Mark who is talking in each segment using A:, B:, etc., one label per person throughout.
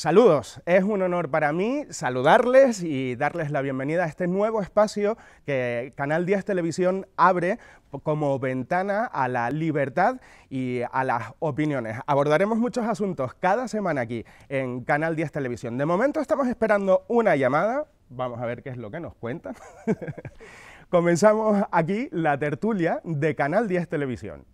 A: Saludos, es un honor para mí saludarles y darles la bienvenida a este nuevo espacio que Canal 10 Televisión abre como ventana a la libertad y a las opiniones. Abordaremos muchos asuntos cada semana aquí en Canal 10 Televisión. De momento estamos esperando una llamada, vamos a ver qué es lo que nos cuentan. Comenzamos aquí la tertulia de Canal 10 Televisión.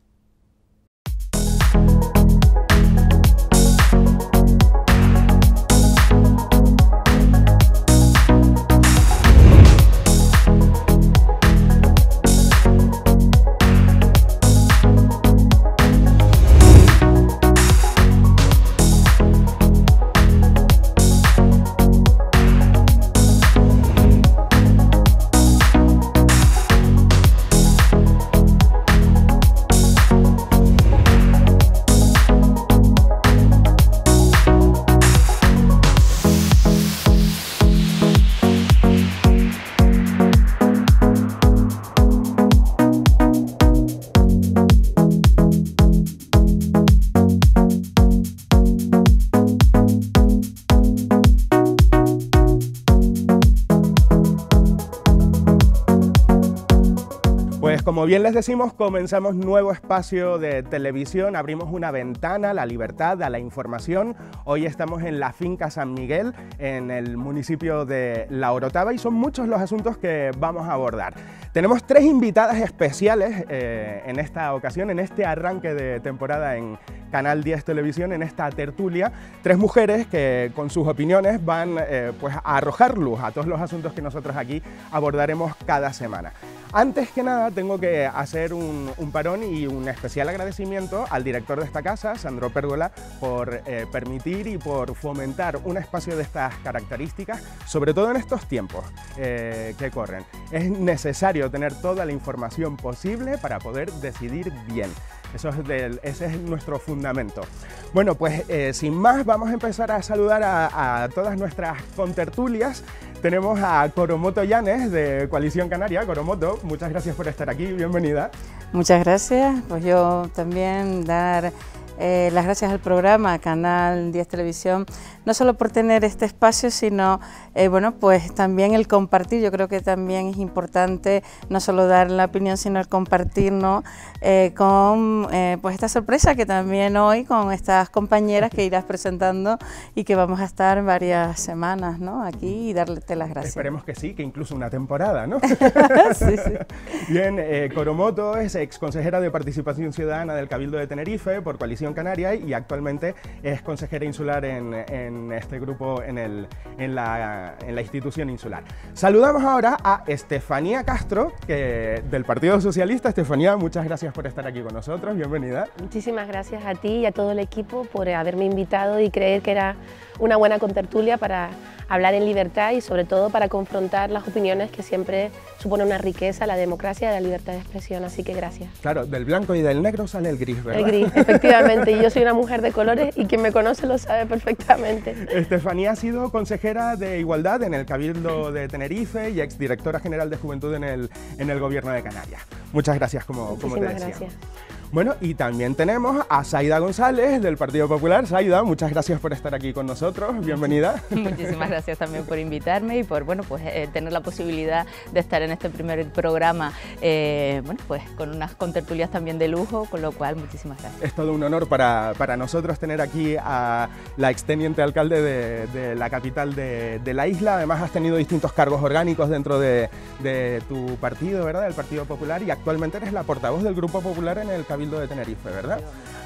A: Como bien les decimos, comenzamos nuevo espacio de televisión, abrimos una ventana a la libertad, a la información. Hoy estamos en la finca San Miguel, en el municipio de La Orotava, y son muchos los asuntos que vamos a abordar. Tenemos tres invitadas especiales eh, en esta ocasión, en este arranque de temporada en Canal 10 Televisión, en esta tertulia. Tres mujeres que con sus opiniones van eh, pues, a arrojar luz a todos los asuntos que nosotros aquí abordaremos cada semana. Antes que nada, tengo que hacer un, parón y un especial agradecimiento al director de esta casa, Sandro Pérgola, por eh, permitir y por fomentar un espacio de estas características, sobre todo en estos tiempos eh, que corren. Es necesario tener toda la información posible para poder decidir bien. Eso es del, ese es nuestro fundamento. Bueno, pues eh, sin más, vamos a empezar a saludar a, todas nuestras contertulias. Tenemos a Coromoto Llanes de Coalición Canaria. Coromoto, muchas gracias por estar aquí, bienvenida.
B: Muchas gracias. Pues yo también dar eh, las gracias al programa Canal 10 Televisión no solo por tener este espacio, sino eh, bueno, pues también el compartir. Yo creo que también es importante no solo dar la opinión, sino el compartir ¿no? Eh, con eh, pues esta sorpresa que también hoy con estas compañeras que irás presentando y que vamos a estar varias semanas ¿no? aquí y darte las gracias.
A: Esperemos que sí, que incluso una temporada, ¿no? Bien, Coromoto es ex consejera de Participación Ciudadana del Cabildo de Tenerife por Coalición Canaria y actualmente es consejera insular en, en este grupo, en, el, en, la, institución insular. Saludamos ahora a Estefanía Castro, que, del Partido Socialista. Estefanía, muchas gracias por estar aquí con nosotros, bienvenida.
C: Muchísimas gracias a ti y a todo el equipo por haberme invitado y creer que era una buena contertulia para hablar en libertad y sobre todo para confrontar las opiniones que siempre supone una riqueza, la democracia y la libertad de expresión. Así que gracias.
A: Claro, del blanco y del negro sale el gris, ¿verdad? El gris,
C: efectivamente. y yo soy una mujer de colores y quien me conoce lo sabe perfectamente.
A: Estefanía ha sido consejera de Igualdad en el Cabildo de Tenerife y exdirectora general de Juventud en el, en el Gobierno de Canarias. Muchas gracias, como, como te decía. Gracias. Bueno, y también tenemos a Saida González del Partido Popular. Saida, muchas gracias por estar aquí con nosotros. Bienvenida.
D: Muchísimas gracias también por invitarme y por bueno, pues eh, tener la posibilidad de estar en este primer programa, eh, bueno, pues con unas contertulias también de lujo, con lo cual muchísimas gracias.
A: Es todo un honor para, nosotros tener aquí a la exteniente alcalde de, la capital de, la isla. Además has tenido distintos cargos orgánicos dentro de, de tu partido, ¿verdad? Del Partido Popular y actualmente eres la portavoz del Grupo Popular en el de Tenerife, ¿verdad?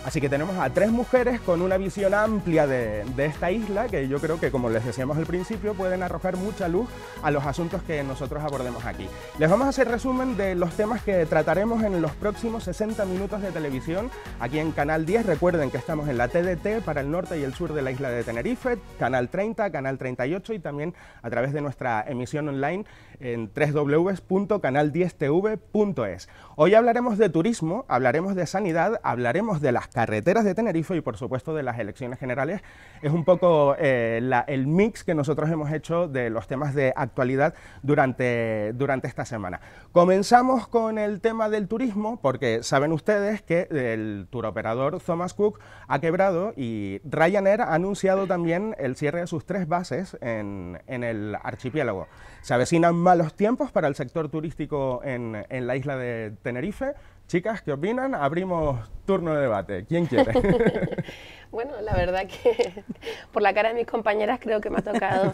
A: Así que tenemos a tres mujeres con una visión amplia de, de, esta isla que yo creo que, como les decíamos al principio, pueden arrojar mucha luz a los asuntos que nosotros abordemos aquí. Les vamos a hacer resumen de los temas que trataremos en los próximos 60 minutos de televisión aquí en Canal 10. Recuerden que estamos en la TDT para el norte y el sur de la isla de Tenerife, Canal 30, Canal 38 y también a través de nuestra emisión online en www.canal10tv.es. Hoy hablaremos de turismo, hablaremos de de sanidad, hablaremos de las carreteras de Tenerife y por supuesto de las elecciones generales. Es un poco eh, el mix que nosotros hemos hecho de los temas de actualidad durante, durante esta semana. Comenzamos con el tema del turismo porque saben ustedes que el turoperador Thomas Cook ha quebrado y Ryanair ha anunciado también el cierre de sus tres bases en, en el archipiélago. Se avecinan malos tiempos para el sector turístico en, en la isla de Tenerife Chicas, ¿qué opinan? Abrimos turno de debate. ¿Quién quiere?
C: bueno, la verdad que por la cara de mis compañeras creo que me ha tocado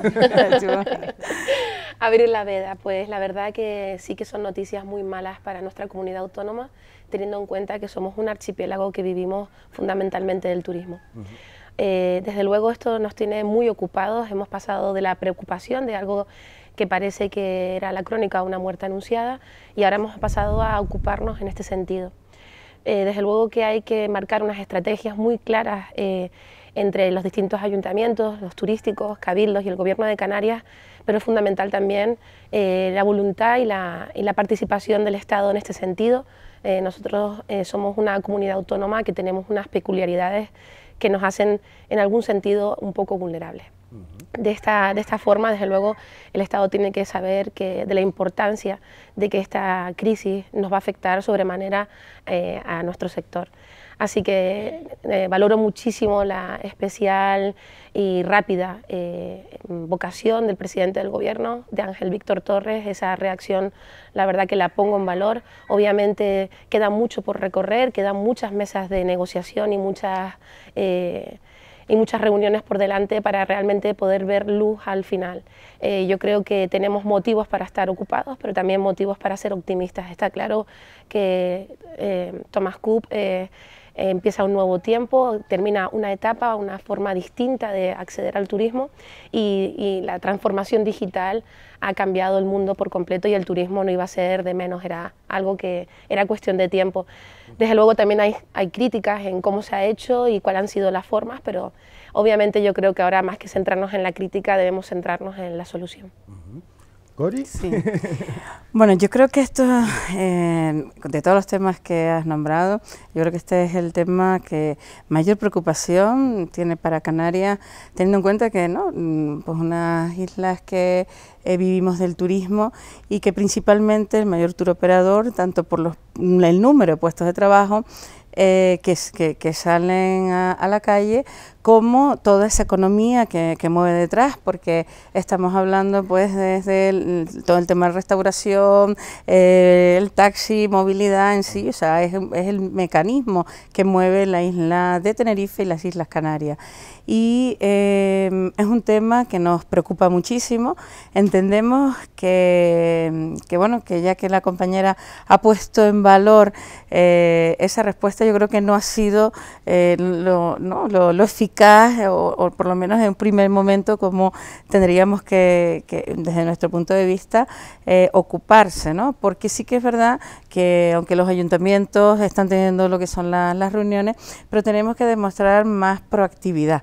C: abrir la veda. Pues la verdad que sí que son noticias muy malas para nuestra comunidad autónoma, teniendo en cuenta que somos un archipiélago que vivimos fundamentalmente del turismo. Eh, desde luego esto nos tiene muy ocupados, hemos pasado de la preocupación de algo que parece que era la crónica de una muerte anunciada, y ahora hemos pasado a ocuparnos en este sentido. Eh, desde luego que hay que marcar unas estrategias muy claras eh, entre los distintos ayuntamientos, los turísticos, cabildos y el gobierno de Canarias, pero es fundamental también eh, la voluntad y la, participación del Estado en este sentido. nosotros somos una comunidad autónoma que tenemos unas peculiaridades que nos hacen en algún sentido un poco vulnerables. De esta, de esta forma, desde luego, el Estado tiene que saber que, de la importancia de que esta crisis nos va a afectar sobremanera eh, a nuestro sector. Así que eh, valoro muchísimo la especial y rápida eh, vocación del presidente del gobierno, de Ángel Víctor Torres, esa reacción, la verdad que la pongo en valor. Obviamente queda mucho por recorrer, quedan muchas mesas de negociación y muchas y muchas reuniones por delante para realmente poder ver luz al final. Eh, yo creo que tenemos motivos para estar ocupados, pero también motivos para ser optimistas. Está claro que eh, Thomas Coop eh, eh, empieza un nuevo tiempo, termina una etapa, una forma distinta de acceder al turismo y, la transformación digital ha cambiado el mundo por completo y el turismo no iba a ser de menos, era algo que era cuestión de tiempo. Desde luego también hay críticas en cómo se ha hecho y cuáles han sido las formas, pero obviamente yo creo que ahora más que centrarnos en la crítica debemos centrarnos en la solución.
A: Cori.
B: bueno, yo creo que esto, eh, de todos los temas que has nombrado, yo creo que este es el tema que mayor preocupación tiene para Canarias, teniendo en cuenta que no, mm, pues unas islas que eh, vivimos del turismo y que principalmente el mayor turoperador, tanto por los, el número de puestos de trabajo, eh, que, salen a, la calle, como toda esa economía que, mueve detrás, porque estamos hablando pues desde todo el tema de restauración, eh, el taxi, movilidad en sí, o sea, es, es el mecanismo que mueve la isla de Tenerife y las Islas Canarias y em, es un tema que nos preocupa muchísimo. Entendemos que, bueno, que ya que la compañera ha puesto en valor eh, esa respuesta, yo creo que no ha sido eh, lo, eficaz o, por lo menos en un primer momento como tendríamos que, desde nuestro punto de vista, eh, ocuparse, ¿no? porque sí que es verdad que aunque los ayuntamientos están teniendo lo que son las reuniones, pero tenemos que demostrar más proactividad.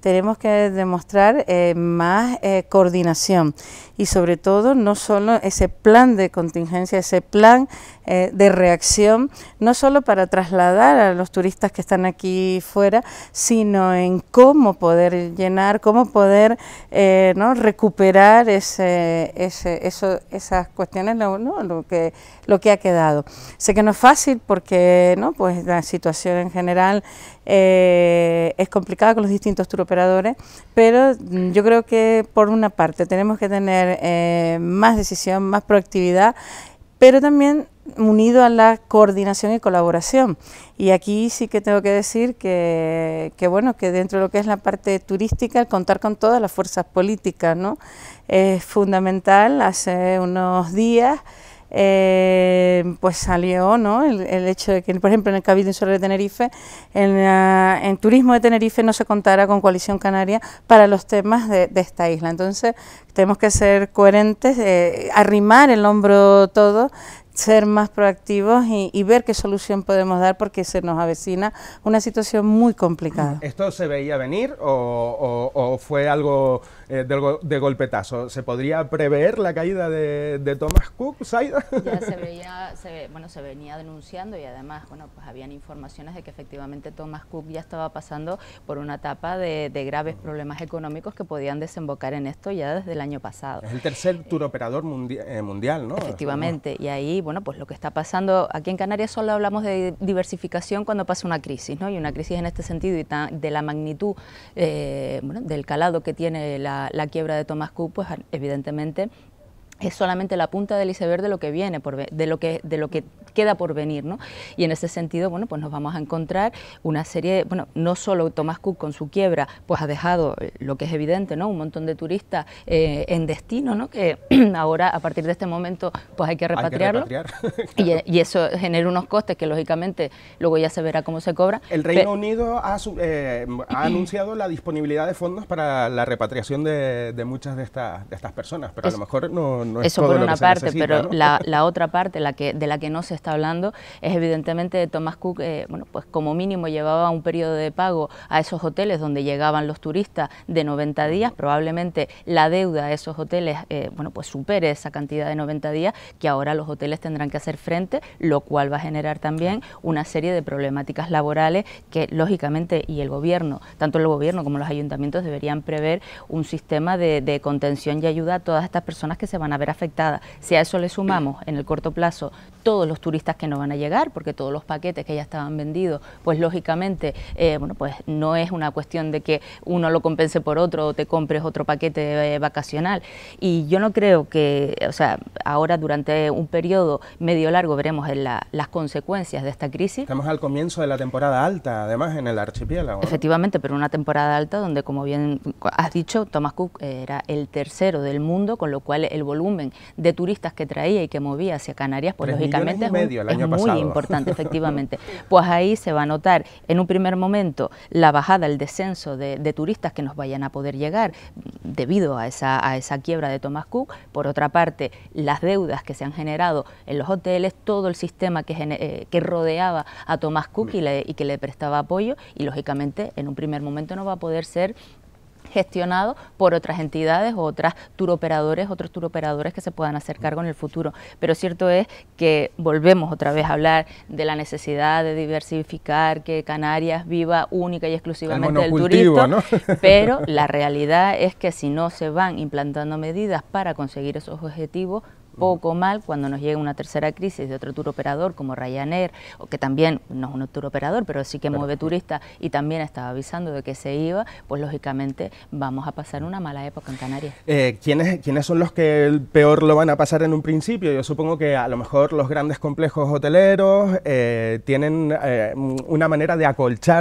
B: tenemos que demostrar eh, más eh, coordinación y sobre todo no solo ese plan de contingencia, ese plan eh, de reacción, no solo para trasladar a los turistas que están aquí fuera, sino en cómo poder llenar, cómo poder recuperar ese, eso, esas cuestiones, lo, que, ha quedado. Sé que no es fácil porque pues la situación en general es complicada con los distintos turistas operadores, pero mm, yo creo que por una parte tenemos que tener eh, más decisión, más proactividad, pero también unido a la coordinación y colaboración. Y aquí sí que tengo que decir que, que, bueno, que dentro de lo que es la parte turística, el contar con todas las fuerzas políticas, ¿no? Es fundamental. Hace unos días eh, pues salió ¿no? El, hecho de que, por ejemplo, en el Cabildo Insular de Tenerife, en, ah, en, Turismo de Tenerife no se contara con Coalición Canaria para los temas de, de esta isla. Entonces, tenemos que ser coherentes, eh, arrimar el hombro todo, ser más proactivos y, ver qué solución podemos dar porque se nos avecina una situación muy complicada.
A: ¿Esto se veía venir o, o fue algo eh, de, golpetazo. ¿Se podría prever la caída de, Thomas Cook, Saida?
D: Ya se, bueno, se venía denunciando y además, bueno, pues habían informaciones de que efectivamente Thomas Cook ya estaba pasando por una etapa de, graves problemas económicos que podían desembocar en esto ya desde el año pasado. Es
A: el tercer turoperador eh, mundial, ¿no? Efectivamente,
D: y ahí, bueno, pues lo que está pasando, aquí en Canarias solo hablamos de diversificación cuando pasa una crisis, ¿no? Y una crisis en este sentido y de la magnitud, eh, del calado que tiene la la, quiebra de Thomas Cook, pues evidentemente es solamente la punta del iceberg de lo que viene, por, de, lo que, de lo que queda por venir, ¿no? Y en ese sentido, bueno, pues nos vamos a encontrar una serie, de, bueno, no solo Tomás Cook con su quiebra, pues ha dejado, eh, lo que es evidente, ¿no? Un montón de turistas eh, en destino, ¿no? Que ahora, a partir de este momento, pues hay que repatriarlo. E, y, eso genera unos costes que, lógicamente, luego ya se verá cómo se cobra. El Reino
A: Unido ha, eh, anunciado la disponibilidad de fondos para la repatriación de, muchas de, estas de estas personas, pero a lo mejor no eso por una parte, pero
D: la, otra parte la que, de la que no se está hablando es evidentemente Thomas Cook, eh, bueno, pues como mínimo llevaba un periodo de pago a esos hoteles donde llegaban los turistas de 90 días, probablemente la deuda a esos hoteles, eh, bueno, pues supere esa cantidad de 90 días que ahora los hoteles tendrán que hacer frente, lo cual va a generar también una serie de problemáticas laborales que lógicamente y el gobierno, tanto el gobierno como los ayuntamientos deberían prever un sistema de contención y ayuda a todas estas personas que se van a ver afectada. Si a eso le sumamos en el corto plazo todos los turistas que no van a llegar, porque todos los paquetes que ya estaban vendidos, pues lógicamente, eh, bueno, pues no es una cuestión de que uno lo compense por otro o te compres otro paquete eh, vacacional. Y yo no creo que, o sea, ahora durante un periodo medio largo veremos las consecuencias de esta crisis. Estamos al comienzo de la
A: temporada alta, además, en el archipiélago.
D: Efectivamente, pero una temporada alta donde, como bien has dicho, Thomas Cook era el tercero del mundo, con lo cual el volumen de turistas que traía y que movía hacia Canarias, pues lógicamente es, muy importante, efectivamente. pues ahí se va a notar en un primer momento la bajada, el descenso de, turistas que nos vayan a poder llegar debido a esa, esa quiebra de Thomas Cook. Por otra parte, las deudas que se han generado en los hoteles, todo el sistema que, eh, que rodeaba a Thomas Cook y, y que le prestaba apoyo y lógicamente en un primer momento no va a poder ser gestionado por otras entidades, otras turoperadores, otros turoperadores que se puedan hacer cargo en el futuro. Pero cierto es que volvemos otra vez a hablar de la necesidad de diversificar, que Canarias viva única y exclusivamente del turismo, pero la realidad es que si no se van implantando medidas para conseguir esos objetivos, poco mal cuando nos llega una tercera crisis de otro tour operador como Ryanair, que también no es un tour operador, pero sí que mueve turistas y también estaba avisando de que se iba, pues lógicamente vamos a pasar una mala época en Canarias.
A: Eh, ¿quiénes, son los que el peor lo van a pasar en un principio? Yo supongo que a lo mejor los grandes complejos hoteleros eh, tienen eh, una manera de acolchar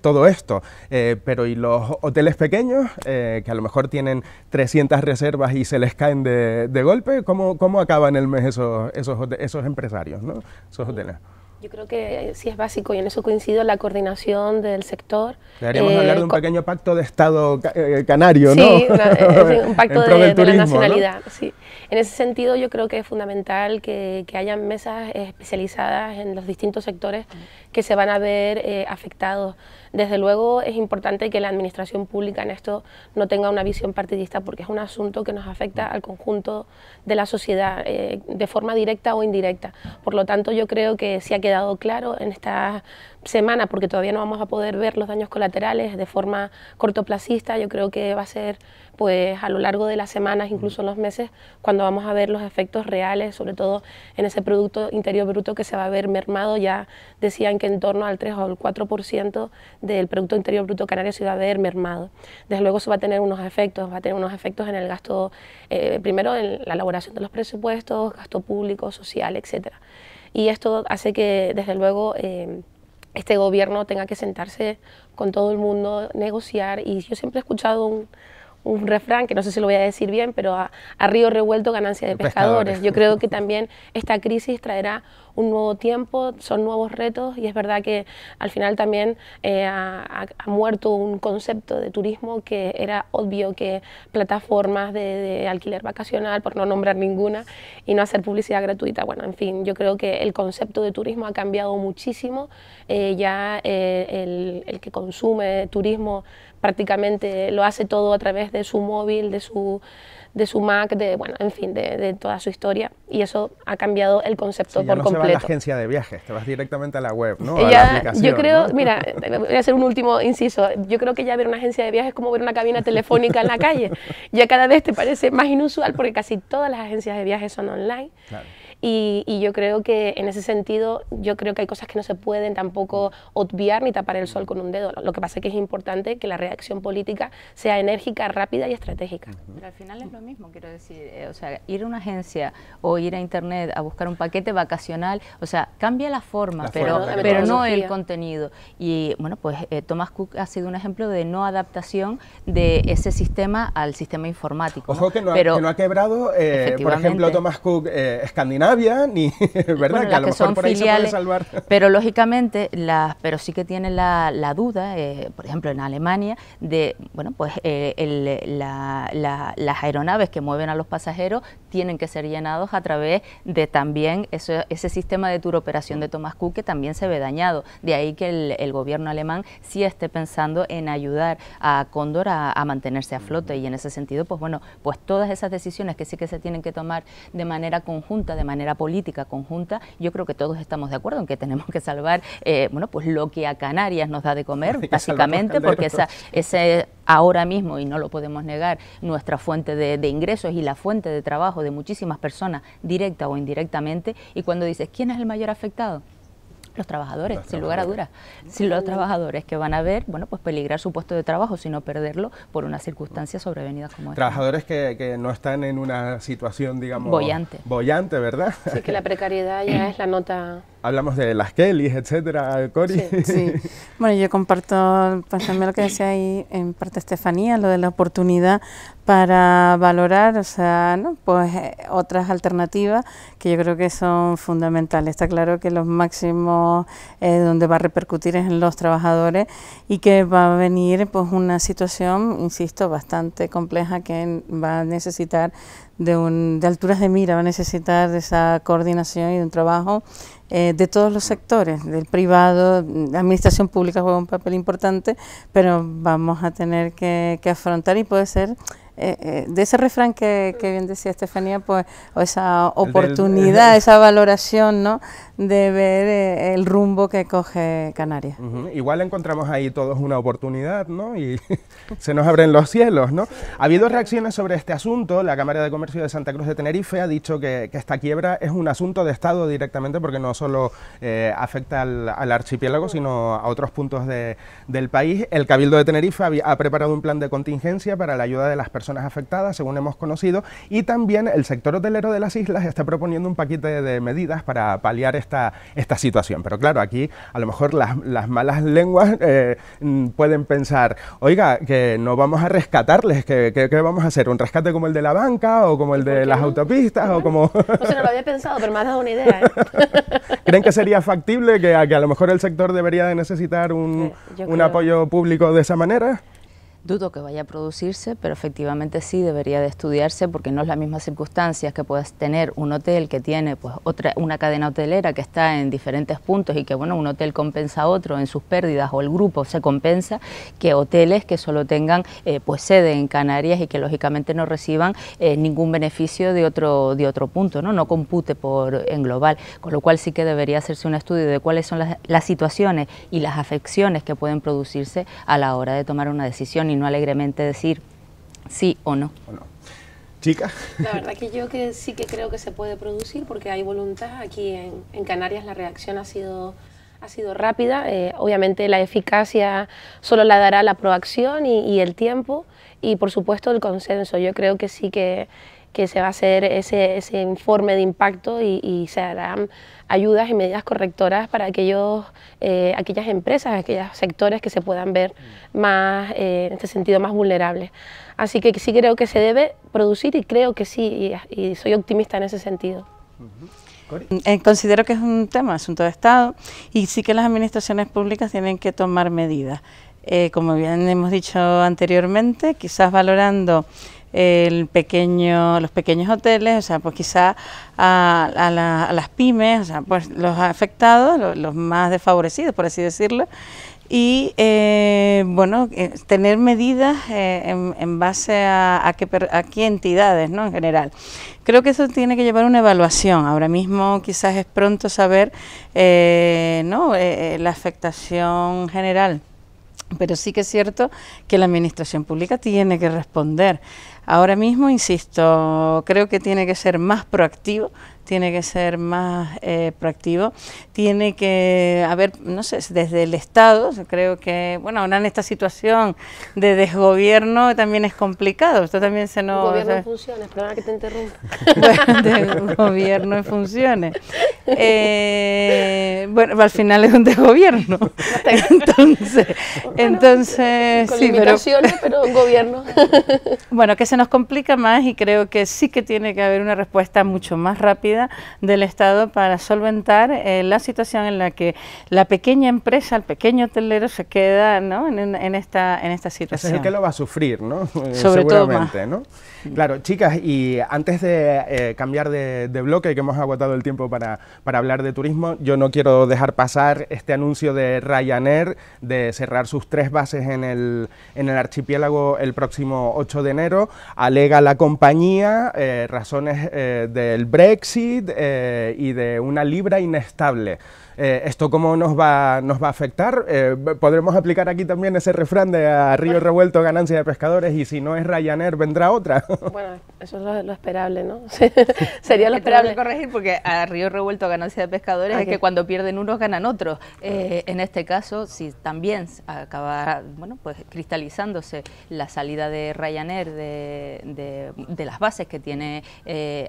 A: todo esto, pero ¿y los hoteles pequeños que a lo mejor tienen 300 reservas y se les caen de, de golpe? cómo, cómo acaban el mes esos, esos, esos empresarios, ¿no? esos hoteles?
C: Yo creo que eh, sí es básico y en eso coincido la coordinación del sector. Deberíamos eh, hablar de un
A: pequeño pacto de Estado eh, canario, ¿no? Eh, sí, un pacto de, nacionalidad.
C: Sí. En ese sentido yo creo que es fundamental que, que haya mesas especializadas en los distintos sectores que se van a ver eh, afectados. Desde luego es importante que la administración pública en esto no tenga una visión partidista porque es un asunto que nos afecta al conjunto de la sociedad eh, de forma directa o indirecta. Por lo tanto, yo creo que se ha quedado claro en estas semana, porque todavía no vamos a poder ver los daños colaterales de forma cortoplacista, yo creo que va a ser pues a lo largo de las semanas, incluso en los meses, cuando vamos a ver los efectos reales, sobre todo en ese Producto Interior Bruto que se va a ver mermado, ya decían que en torno al 3 o al 4% del Producto Interior Bruto canario se va a ver mermado. Desde luego eso va a tener unos efectos, va a tener unos efectos en el gasto, eh, primero en la elaboración de los presupuestos, gasto público, social, etcétera. Y esto hace que, desde luego, eh, este gobierno tenga que sentarse con todo el mundo, negociar. Y yo siempre he escuchado un, un refrán, que no sé si lo voy a decir bien, pero a, río revuelto ganancia de pescadores. Yo creo que también esta crisis traerá un nuevo tiempo, son nuevos retos y es verdad que al final también eh, ha, muerto un concepto de turismo que era obvio que plataformas de, alquiler vacacional, por no nombrar ninguna, y no hacer publicidad gratuita. Bueno, en fin, yo creo que el concepto de turismo ha cambiado muchísimo. Eh, ya eh, el que consume turismo prácticamente lo hace todo a través de su móvil, de su, de su Mac, de, bueno, en fin, de, toda su historia. Y eso ha cambiado el concepto sí, ya no Se va a la agencia
A: de viajes, te vas directamente a la web, ¿no? A la aplicación, yo creo,
C: mira, voy a hacer un último inciso. Yo creo que ya ver una agencia de viajes es como ver una cabina telefónica en la calle. Ya cada vez te parece más inusual porque casi todas las agencias de viajes son online. Claro y, yo creo que en ese sentido, yo creo que hay cosas que no se pueden tampoco obviar ni tapar el sol con un dedo. Lo que pasa es que es importante que la reacción política sea enérgica,
D: rápida y estratégica. al final es lo mismo, quiero decir, eh, o sea, ir a una agencia o ir a internet a buscar un paquete vacacional, o sea, cambia la forma, pero, pero no el contenido. Y bueno, pues eh, Thomas Cook ha sido un ejemplo de no adaptación de ese sistema al sistema informático. Ojo que, no ha, pero,
A: no ha quebrado, eh, por ejemplo, Thomas Cook escandinavo ni verdad que a son por ahí filiales, se
D: puede salvar. Pero lógicamente, las, pero sí que tiene la, la duda, eh, por ejemplo en Alemania, de bueno pues eh, el, la, las aeronaves que mueven a los pasajeros tienen que ser llenados a través de también eso, ese sistema de turoperación de Thomas Cook que también se ve dañado. De ahí que el, gobierno alemán sí esté pensando en ayudar a Cóndor a, a mantenerse a flote y en ese sentido, pues bueno, pues todas esas decisiones que sí que se tienen que tomar de manera conjunta, de manera ...de manera política conjunta, yo creo que todos estamos de acuerdo en que tenemos que salvar, eh, bueno, pues lo que a Canarias nos da de comer, básicamente, porque esa, es ahora mismo, y no lo podemos negar, nuestra fuente de, ingresos y la fuente de trabajo de muchísimas personas, directa o indirectamente, y cuando dices, ¿quién es el mayor afectado? los trabajadores, sin lugar a dudas. Si los trabajadores que van a ver, bueno, pues peligrar su puesto de trabajo, sino perderlo por una circunstancia sobrevenida como esta.
A: Trabajadores que, que no están en una situación, digamos... Boyante. Boyante, ¿verdad? Así que la
C: precariedad ya es la
B: nota
A: hablamos de las Kellys, etcétera, Cori.
C: Sí,
B: Bueno, yo comparto pues, lo que decía ahí en parte Estefanía, lo de la oportunidad para valorar, o sea, pues eh, otras alternativas que yo creo que son fundamentales. Está claro que los máximos eh, donde va a repercutir es en los trabajadores y que va a venir pues una situación, insisto, bastante compleja que va a necesitar de, un, de, alturas de mira, va a necesitar de esa coordinación y de un trabajo eh, de todos los sectores, del privado, la administración pública juega un papel importante, pero vamos a tener que, que afrontar y puede ser eh, eh, de ese refrán que, bien decía Estefanía, pues o esa oportunidad, esa valoración, ¿no? De ver eh, el rumbo que coge Canarias.
A: Igual encontramos ahí todos una oportunidad, ¿no? Y se nos abren los cielos, ¿no? Ha habido reacciones sobre este asunto. La Cámara de Comercio de Santa Cruz de Tenerife ha dicho que, esta quiebra es un asunto de Estado directamente porque no solo afecta al, archipiélago, sino a otros puntos de, del país. El Cabildo de Tenerife ha, preparado un plan de contingencia para la ayuda de las personas personas afectadas, según hemos conocido, y también el sector hotelero de las islas está proponiendo un paquete de medidas para paliar esta, esta situación. Pero claro, aquí a lo mejor las, malas lenguas eh, mm, pueden pensar, oiga, que no vamos a rescatarles, que, vamos a hacer? ¿Un rescate como el de la banca o como el de las autopistas o como...? No se lo
C: había
D: pensado, pero me has una idea. ¿eh?
A: ¿Creen que sería factible que, que, a lo mejor el sector debería de necesitar un, eh, un apoyo público de esa manera?
D: Dudo que vaya a producirse, pero efectivamente sí debería de estudiarse porque no es las misma circunstancias que puedas tener un hotel que tiene pues otra una cadena hotelera que está en diferentes puntos y que bueno, un hotel compensa a otro en sus pérdidas o el grupo se compensa que hoteles que solo tengan eh, pues sede en Canarias y que lógicamente no reciban eh, ningún beneficio de otro de otro punto, ¿no? No compute por en global, con lo cual sí que debería hacerse un estudio de cuáles son las, situaciones y las afecciones que pueden producirse a la hora de tomar una decisión no alegremente decir sí o no. Chica.
C: La verdad que yo que sí que creo que se puede producir porque hay voluntad. Aquí en, Canarias la reacción ha sido ha sido rápida. Eh, obviamente la eficacia solo la dará la proacción y, y, el tiempo y por supuesto el consenso. Yo creo que sí que que se va a hacer ese, ese informe de impacto y, se harán ayudas y medidas correctoras para aquellos, eh, aquellas empresas, aquellos sectores que se puedan ver mm. más, eh, en este sentido, más vulnerables. Así que sí creo que se debe producir y creo que sí, y, soy optimista en ese sentido.
B: Mm, eh, considero que es un tema, asunto de Estado, y sí que las administraciones públicas tienen que tomar medidas. como bien hemos dicho anteriormente, quizás valorando el pequeño, los pequeños hoteles, o sea, pues quizá a, las pymes, o sea, pues los afectados, los, más desfavorecidos, por así decirlo, y eh, bueno, eh, tener medidas eh, en, base a, a, qué, entidades ¿no? en general. Creo que eso tiene que llevar una evaluación. Ahora mismo quizás es pronto saber la afectación general. Pero sí que es cierto que la administración pública tiene que responder Ahora mismo, insisto, creo que tiene que ser más proactivo, tiene que ser más eh, proactivo, tiene que haber, no sé, desde el Estado, creo que, bueno, ahora en esta situación de desgobierno también es complicado, esto también se nos... Gobierno
C: que te interrumpa. Bueno, gobierno
B: en eh, bueno, al final es un desgobierno, Entonces, entonces con
C: pero, gobierno.
B: bueno, que se nos complica más y creo que sí que tiene que haber una respuesta mucho más rápida del Estado para solventar eh, la situación en la que la pequeña empresa, el pequeño hotelero se queda ¿no? en, esta, en esta situación. es el que lo
A: va a sufrir, ¿no? Sobre Seguramente, todo ¿no? Claro, chicas, y antes de eh, cambiar de, bloque, que hemos agotado el tiempo para, hablar de turismo, yo no quiero dejar pasar este anuncio de Ryanair de cerrar sus tres bases en el, el archipiélago el próximo 8 de enero. Alega la compañía eh, razones eh, del Brexit y de una libra inestable. Eh, ¿Esto cómo nos va, nos va a afectar? Eh, ¿Podremos aplicar aquí también ese refrán de a río revuelto ganancia de pescadores y si no es Ryanair vendrá otra?
D: Bueno, eso es lo, esperable, ¿no? Sería lo esperable. corregir porque a río revuelto ganancia de pescadores es que cuando pierden unos ganan otros. Eh, en este caso, si también acaba, bueno, pues cristalizándose la salida de Ryanair de, de, las bases que tiene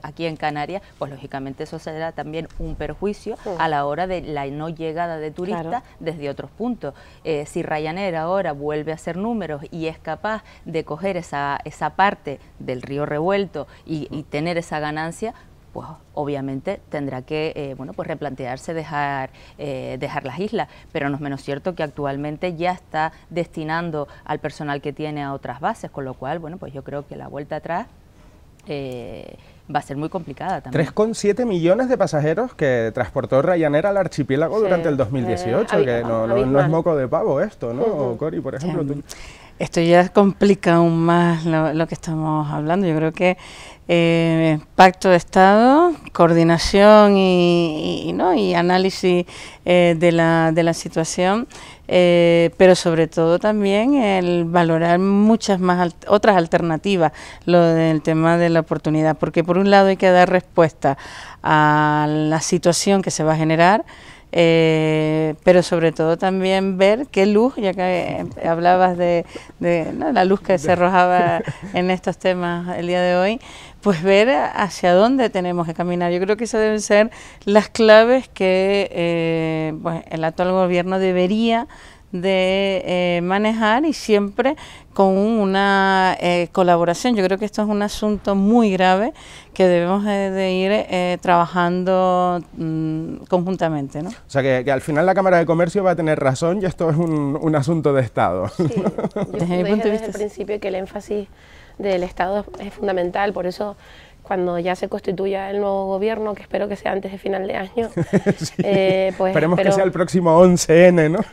D: aquí en Canarias, pues lógicamente eso será también un perjuicio a la hora de la la no llegada de turistas desde otros puntos. Eh, si Ryanair ahora vuelve a hacer números y es capaz de coger esa, esa parte del río revuelto y, tener esa ganancia, pues obviamente tendrá que eh, bueno pues replantearse dejar eh, dejar las islas pero no es menos cierto que actualmente ya está destinando al personal que tiene a otras bases con lo cual bueno pues yo creo que la vuelta atrás va a ser muy complicada también.
A: 3,7 millones de pasajeros que transportó Ryanair al archipiélago durante el 2018, eh, que no, es moco de pavo esto, ¿no? Cory Cori, por ejemplo, tú...
B: Esto ya complica aún más lo, que estamos hablando. Yo creo que eh, pacto de Estado, coordinación y, ¿no? y análisis eh, de, la, situación, eh, pero sobre todo también el valorar muchas más otras alternativas, lo del tema de la oportunidad, porque por un lado hay que dar respuesta a la situación que se va a generar, eh, pero sobre todo también ver qué luz, ya que eh, hablabas de, la luz que se arrojaba en estos temas el día de hoy, pues ver hacia dónde tenemos que caminar. Yo creo que esas deben ser las claves que eh, pues, el actual gobierno debería de eh, manejar y siempre con una eh, colaboración. Yo creo que esto es un asunto muy grave que debemos eh, de ir trabajando mm, conjuntamente. ¿no? O
A: sea, que, al final la Cámara de Comercio va a tener razón y esto es un, asunto de Estado. Sí.
B: desde, mi punto de vista, desde el principio que el énfasis
C: del Estado es fundamental, por eso cuando ya se constituya el nuevo gobierno, que espero que sea antes de final de año.
A: Eh,
C: pues Esperemos que sea el
A: próximo 11N, ¿no?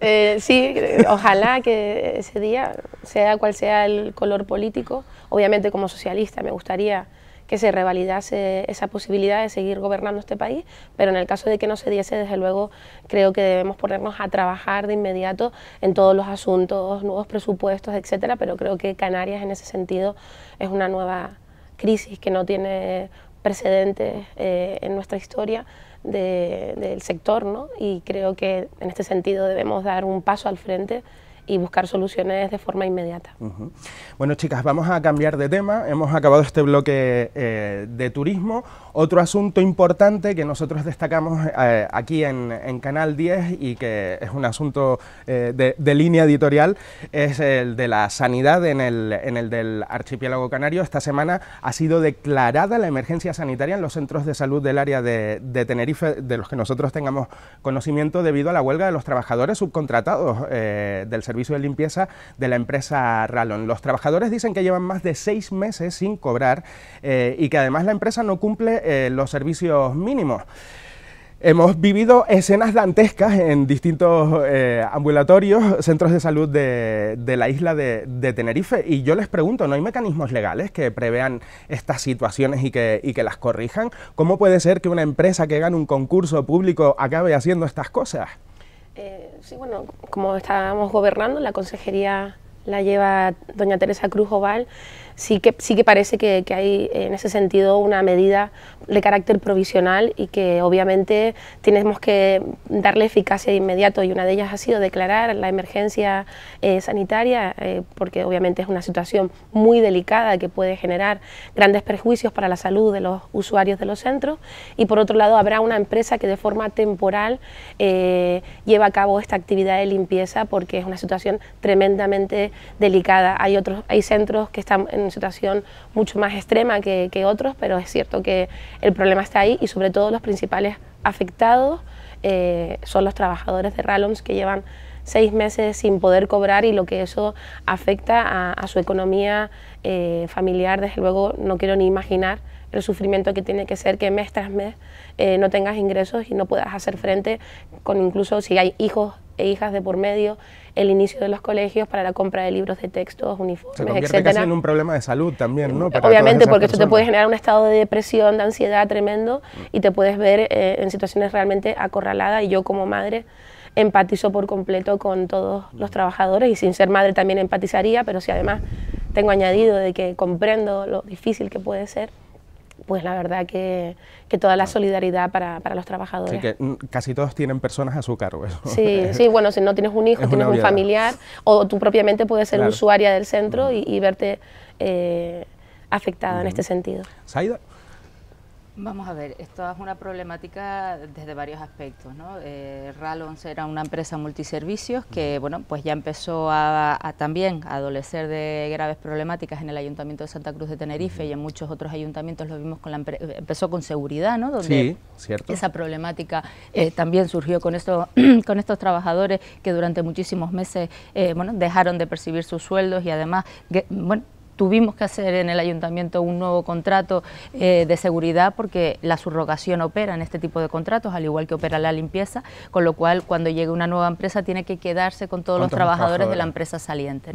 C: Eh, sí, ojalá que ese día, sea cual sea el color político, obviamente como socialista me gustaría que se revalidase esa posibilidad de seguir gobernando este país, pero en el caso de que no se diese, desde luego creo que debemos ponernos a trabajar de inmediato en todos los asuntos, nuevos presupuestos, etcétera, pero creo que Canarias en ese sentido es una nueva crisis que no tiene precedentes eh, en nuestra historia del sector, ¿no? Y creo que en este sentido debemos dar un paso al frente y buscar soluciones de forma inmediata.
A: Bueno chicas, vamos a cambiar de tema, hemos acabado este bloque eh, de turismo, otro asunto importante que nosotros destacamos eh, aquí en, Canal 10 y que es un asunto eh, de, línea editorial es el de la sanidad en el, en del archipiélago canario. Esta semana ha sido declarada la emergencia sanitaria en los centros de salud del área de, Tenerife, de los que nosotros tengamos conocimiento debido a la huelga de los trabajadores subcontratados eh, del servicio de limpieza de la empresa Rallon. Los trabajadores dicen que llevan más de seis meses sin cobrar y que además la empresa no cumple eh, los servicios mínimos. Hemos vivido escenas dantescas en distintos eh, ambulatorios, centros de salud de, la isla de, Tenerife y yo les pregunto, ¿no hay mecanismos legales que prevean estas situaciones y que, las corrijan? ¿Cómo puede ser que una empresa que gana un concurso público acabe haciendo estas cosas?
C: Eh, sí, bueno, como estábamos gobernando, la consejería la lleva doña Teresa Cruz Oval sí que, sí que parece que, hay en ese sentido una medida de carácter provisional y que obviamente tenemos que darle eficacia de inmediato y una de ellas ha sido declarar la emergencia eh, sanitaria eh, porque obviamente es una situación muy delicada que puede generar grandes perjuicios para la salud de los usuarios de los centros y por otro lado habrá una empresa que de forma temporal eh, lleva a cabo esta actividad de limpieza porque es una situación tremendamente delicada. Hay, otros, hay centros que están en situación mucho más extrema que, otros, pero es cierto que el problema está ahí y sobre todo los principales afectados eh, son los trabajadores de Rallons... que llevan seis meses sin poder cobrar y lo que eso afecta a, su economía eh, familiar, desde luego no quiero ni imaginar el sufrimiento que tiene que ser que mes tras mes eh, no tengas ingresos y no puedas hacer frente con incluso si hay hijos e hijas de por medio, el inicio de los colegios para la compra de libros de textos, uniformes, Se en un
A: problema de salud también, ¿no? Obviamente, porque esto eso te puede
C: generar un estado de depresión, de ansiedad tremendo y te puedes ver eh, en situaciones realmente acorraladas y yo como madre empatizo por completo con todos los trabajadores y sin ser madre también empatizaría, pero si además tengo añadido de que comprendo lo difícil que puede ser, pues la verdad que, toda la ah. solidaridad para, los trabajadores.
A: que mm, casi todos tienen personas a su cargo. Sí, sí,
C: bueno, si no tienes un hijo, tienes un familiar, o tú propiamente puedes ser usuaria del centro mm. y, verte
D: eh, afectada en este sentido. Vamos a ver, esto es una problemática desde varios aspectos. ¿no? Eh, era una empresa multiservicios que bueno, pues ya empezó a, también a adolecer de graves problemáticas en el Ayuntamiento de Santa Cruz de Tenerife y en muchos otros ayuntamientos lo vimos con la empezó con seguridad, ¿no? Donde sí, cierto. esa problemática eh, también surgió con estos con estos trabajadores que durante muchísimos meses eh, bueno, dejaron de percibir sus sueldos y además bueno, Tuvimos que hacer en el ayuntamiento un nuevo contrato eh, de seguridad porque la subrogación opera en este tipo de contratos, al igual que opera la limpieza, con lo cual cuando llegue una nueva empresa tiene que quedarse con todos los trabajadores de la empresa saliente.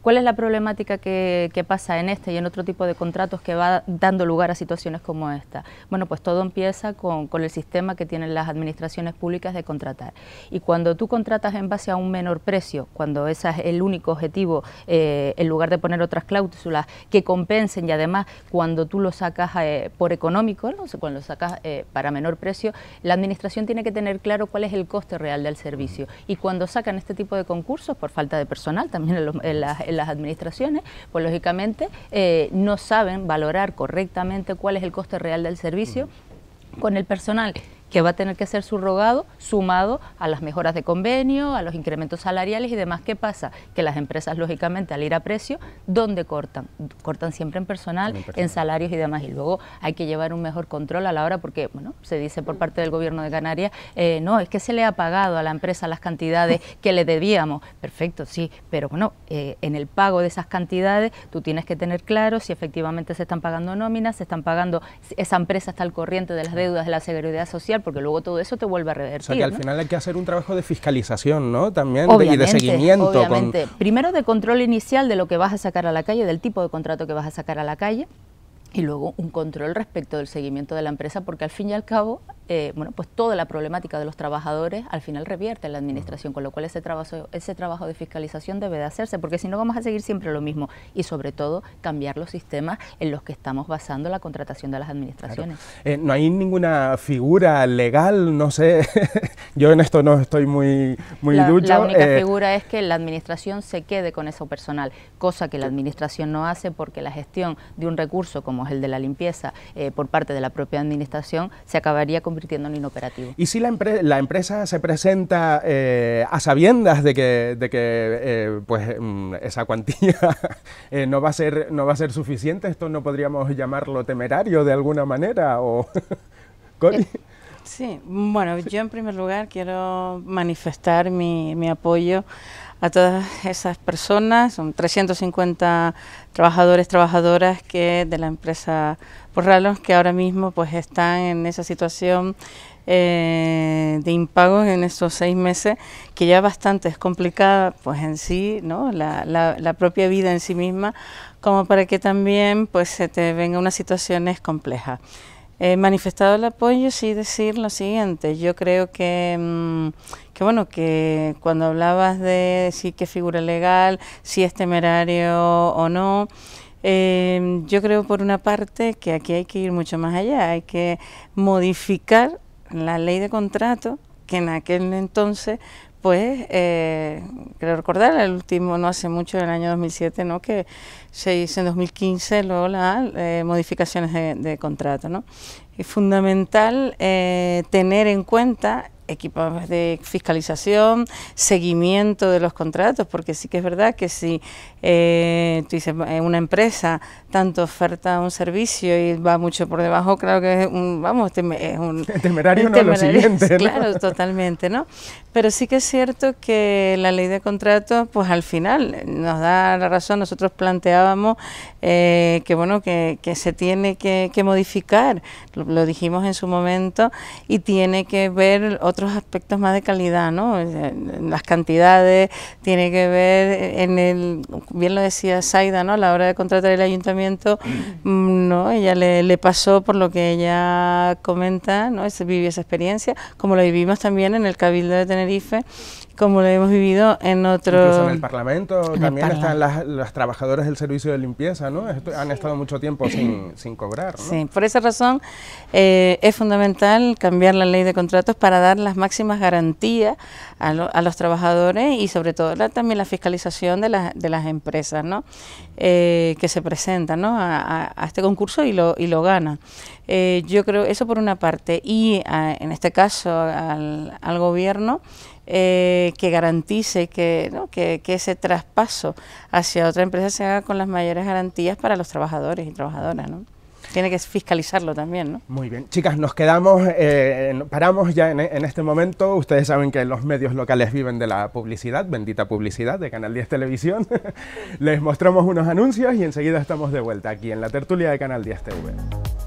D: ¿Cuál es la problemática que, pasa en este y en otro tipo de contratos que va dando lugar a situaciones como esta? Bueno, pues todo empieza con, el sistema que tienen las administraciones públicas de contratar. Y cuando tú contratas en base a un menor precio, cuando ese es el único objetivo, eh, en lugar de poner otras cláusulas, que compensen y además cuando tú lo sacas eh, por económico, ¿no? cuando lo sacas eh, para menor precio, la administración tiene que tener claro cuál es el coste real del servicio. Y cuando sacan este tipo de concursos, por falta de personal también en, las, administraciones, pues lógicamente eh, no saben valorar correctamente cuál es el coste real del servicio con el personal que va a tener que ser subrogado sumado a las mejoras de convenio, a los incrementos salariales y demás. ¿Qué pasa? Que las empresas, lógicamente, al ir a precio, ¿dónde cortan? Cortan siempre en personal, en, salarios y demás. Y luego hay que llevar un mejor control a la hora porque, bueno, se dice por parte del gobierno de Canarias, eh, no, es que se le ha pagado a la empresa las cantidades que le debíamos. Perfecto, sí, pero bueno, eh, en el pago de esas cantidades tú tienes que tener claro si efectivamente se están pagando nóminas, se están pagando, esa empresa está al corriente de las deudas de la seguridad social, porque luego todo eso te vuelve a revertir. O sea que al final
A: hay que hacer un trabajo de fiscalización, ¿no? También y de seguimiento.
D: Primero de control inicial de lo que vas a sacar a la calle, del tipo de contrato que vas a sacar a la calle, y luego un control respecto del seguimiento de la empresa, porque al fin y al cabo, eh, bueno, pues toda la problemática de los trabajadores al final revierte en la administración, mm. con lo cual ese trabajo, ese trabajo de fiscalización debe de hacerse, porque si no vamos a seguir siempre lo mismo y sobre todo cambiar los sistemas en los que estamos basando la contratación de las administraciones.
A: Eh, no hay ninguna figura legal, no sé, yo en esto no estoy muy, muy la, única eh.
D: figura es que la administración se quede con eso personal, cosa que la administración no hace porque la gestión de un recurso como el de la limpieza, eh, por parte de la propia administración, se acabaría convirtiendo en inoperativo.
A: ¿Y si la, la empresa se presenta eh, a sabiendas de que, de que eh, pues, mm, esa cuantía no, va a ser, no va a ser suficiente? ¿Esto no podríamos llamarlo temerario de alguna manera? O...
B: Sí, bueno, yo en primer lugar quiero manifestar mi, mi apoyo a todas esas personas, son 350 trabajadores, trabajadoras que de la empresa Porralos que ahora mismo pues están en esa situación eh, de impago en estos seis meses, que ya bastante es complicada pues en sí, ¿no? La, la, la, propia vida en sí misma, como para que también pues se te una unas situaciones compleja ...he eh, manifestado el apoyo, sí decir lo siguiente. Yo creo que, mm, que, bueno, que cuando hablabas de si qué figura legal, si es temerario o no, em, yo creo por una parte que aquí hay que ir mucho más allá, hay que modificar la ley de contrato que en aquel entonces pues eh, creo recordar el último no hace mucho en el año 2007 no que se hizo en 2015 luego las eh, modificaciones de, contrato no es fundamental eh, tener en cuenta equipos de fiscalización, seguimiento de los contratos, porque sí que es verdad que si eh, tú dices, eh, una empresa tanto oferta un servicio y va mucho por debajo, claro que es un, vamos, es un temerario, no, lo siguiente. Claro, totalmente, ¿no? Pero sí que es cierto que la ley de contratos, pues al final nos da la razón, nosotros planteábamos eh, que, bueno, que, se tiene que, que modificar, lo dijimos en su momento, y tiene que ver otros aspectos más de calidad, ¿no? Las cantidades, tiene que ver en el, bien lo decía Saida, ¿no? A la hora de contratar el ayuntamiento, mm, ¿no? Ella le, pasó por lo que ella comenta, ¿no? Vivió esa experiencia, como lo vivimos también en el Cabildo de Tenerife, como lo hemos vivido en otros... Incluso en el Parlamento
A: también están las, trabajadores trabajadoras del servicio de limpieza, ¿no? Han estado mucho tiempo sin, cobrar, Sí,
B: por esa razón eh, es fundamental cambiar la ley de contratos para dar las máximas garantías a, los trabajadores y sobre todo también la fiscalización de, las, de las empresas, ¿no? Eh, que se presentan, A, este concurso y lo, y lo ganan. Eh, yo creo eso por una parte y ah, en este caso al, al gobierno... Eh, que garantice que, ¿no? que, que, ese traspaso hacia otra empresa se haga con las mayores garantías para los trabajadores y trabajadoras. ¿no? Tiene que fiscalizarlo también, ¿no?
A: Muy bien. Chicas, nos quedamos, eh, paramos ya en, en, este momento. Ustedes saben que los medios locales viven de la publicidad, bendita publicidad de Canal 10 Televisión. Les mostramos unos anuncios y enseguida estamos de vuelta aquí en la tertulia de Canal 10 TV.